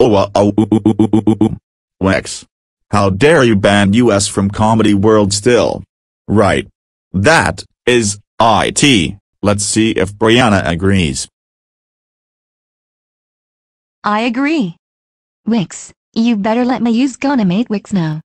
Oh, uh, oh, ooh, ooh, oh, ooh, oh, Wex. Oh, How dare you ban us from comedy world still? Right. That is IT. Let's see if Brianna agrees. I agree. Wix, you better let me use Gunamate Wix now.